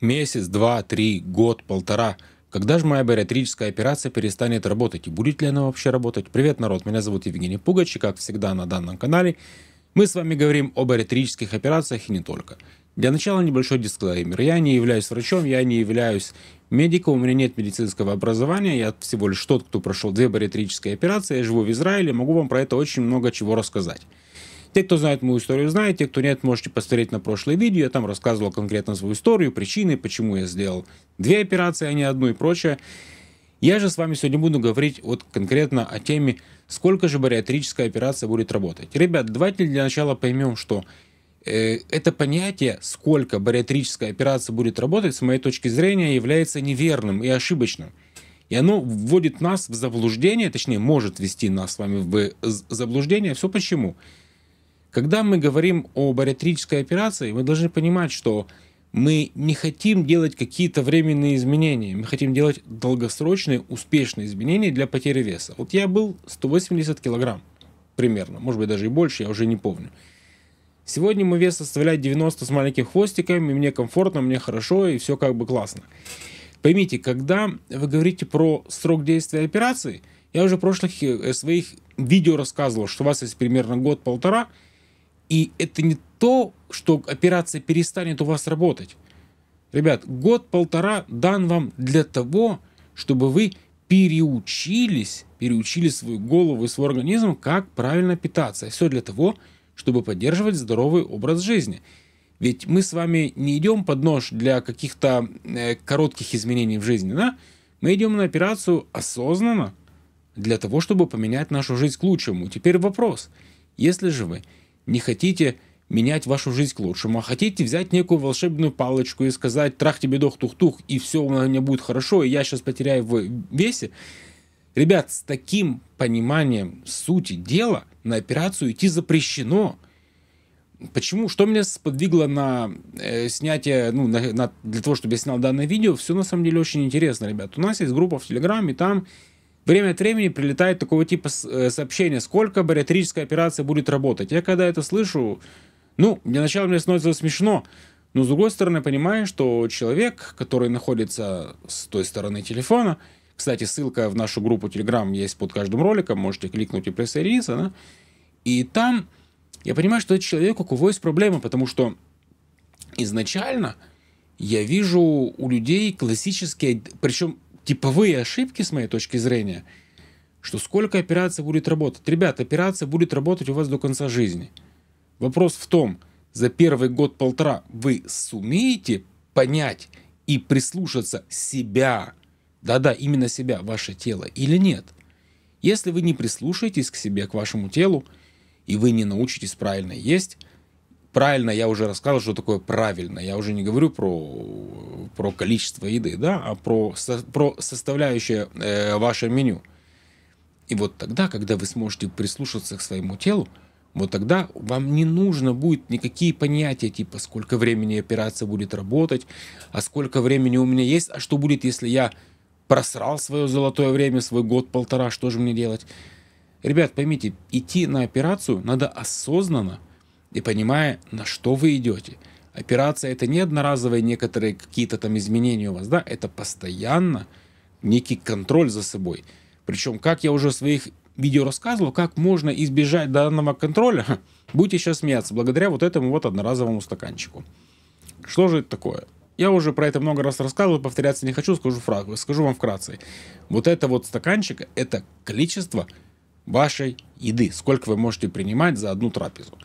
Месяц, два, три, год, полтора. Когда же моя бариатрическая операция перестанет работать? И будет ли она вообще работать? Привет, народ, меня зовут Евгений Пугач, и как всегда на данном канале мы с вами говорим о бариатрических операциях и не только. Для начала небольшой дисклеймер. Я не являюсь врачом, я не являюсь медиком, у меня нет медицинского образования, я всего лишь тот, кто прошел две бариатрические операции, я живу в Израиле, могу вам про это очень много чего рассказать. Те, кто знает мою историю, знаете. те, кто нет, можете посмотреть на прошлое видео, я там рассказывал конкретно свою историю, причины, почему я сделал две операции, а не одну и прочее. Я же с вами сегодня буду говорить вот конкретно о теме, сколько же бариатрическая операция будет работать. Ребят, давайте для начала поймем, что э, это понятие, сколько бариатрическая операция будет работать, с моей точки зрения, является неверным и ошибочным. И оно вводит нас в заблуждение, точнее, может ввести нас с вами в заблуждение. Все почему? Почему? Когда мы говорим о бариатрической операции, мы должны понимать, что мы не хотим делать какие-то временные изменения, мы хотим делать долгосрочные, успешные изменения для потери веса. Вот я был 180 килограмм примерно, может быть даже и больше, я уже не помню. Сегодня мой вес составляет 90 с маленьким хвостиком, и мне комфортно, мне хорошо, и все как бы классно. Поймите, когда вы говорите про срок действия операции, я уже в прошлых э, своих видео рассказывал, что у вас есть примерно год-полтора – и это не то, что операция перестанет у вас работать. Ребят, год-полтора дан вам для того, чтобы вы переучились, переучили свою голову и свой организм, как правильно питаться. все для того, чтобы поддерживать здоровый образ жизни. Ведь мы с вами не идем под нож для каких-то э, коротких изменений в жизни, да? Мы идем на операцию осознанно для того, чтобы поменять нашу жизнь к лучшему. Теперь вопрос. Если же вы не хотите менять вашу жизнь к лучшему, а хотите взять некую волшебную палочку и сказать «трах тебе дох тух-тух, и все у меня будет хорошо, и я сейчас потеряю в весе», Ребят, с таким пониманием сути дела на операцию идти запрещено. Почему? Что меня сподвигло на э, снятие, ну, на, на, для того, чтобы я снял данное видео, все на самом деле очень интересно, ребят. У нас есть группа в Телеграме, там Время от времени прилетает такого типа э, сообщение, сколько бариатрическая операция будет работать. Я когда это слышу, ну, для начала мне становится смешно, но с другой стороны понимаю, что человек, который находится с той стороны телефона, кстати, ссылка в нашу группу Telegram есть под каждым роликом, можете кликнуть и присоединиться, да? и там я понимаю, что это человек, у кого есть проблемы, потому что изначально я вижу у людей классические, причем типовые ошибки, с моей точки зрения, что сколько операция будет работать. ребята, операция будет работать у вас до конца жизни. Вопрос в том, за первый год-полтора вы сумеете понять и прислушаться себя, да-да, именно себя, ваше тело, или нет? Если вы не прислушаетесь к себе, к вашему телу, и вы не научитесь правильно есть, правильно я уже рассказывал, что такое правильно, я уже не говорю про про количество еды, да, а про, со, про составляющее э, ваше меню. И вот тогда, когда вы сможете прислушаться к своему телу, вот тогда вам не нужно будет никакие понятия, типа сколько времени операция будет работать, а сколько времени у меня есть, а что будет, если я просрал свое золотое время, свой год-полтора, что же мне делать? Ребят, поймите, идти на операцию надо осознанно и понимая, на что вы идете – Операция это не одноразовые некоторые какие-то там изменения у вас, да, это постоянно некий контроль за собой. Причем, как я уже в своих видео рассказывал, как можно избежать данного контроля, будете сейчас смеяться, благодаря вот этому вот одноразовому стаканчику. Что же это такое? Я уже про это много раз рассказывал, повторяться не хочу, скажу, фразу, скажу вам вкратце. Вот это вот стаканчик – это количество вашей еды, сколько вы можете принимать за одну трапезу.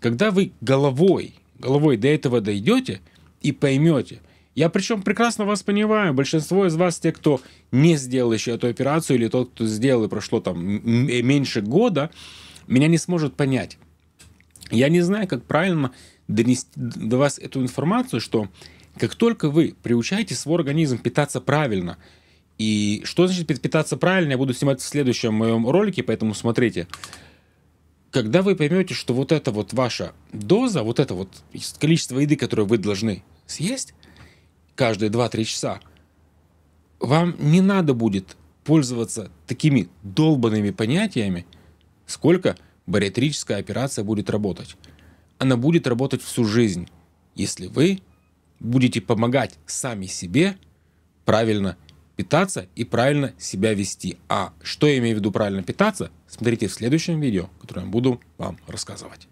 Когда вы головой головой до этого дойдете и поймете. Я причем прекрасно вас понимаю. Большинство из вас, те, кто не сделал еще эту операцию, или тот, кто сделал и прошло там меньше года, меня не сможет понять. Я не знаю, как правильно донести до вас эту информацию, что как только вы приучаете свой организм питаться правильно, и что значит питаться правильно, я буду снимать в следующем моем ролике, поэтому смотрите когда вы поймете, что вот эта вот ваша доза, вот это вот количество еды, которое вы должны съесть каждые 2-3 часа, вам не надо будет пользоваться такими долбанными понятиями, сколько бариатрическая операция будет работать. Она будет работать всю жизнь, если вы будете помогать сами себе правильно питаться и правильно себя вести. А что я имею в виду правильно питаться, смотрите в следующем видео, которое я буду вам рассказывать.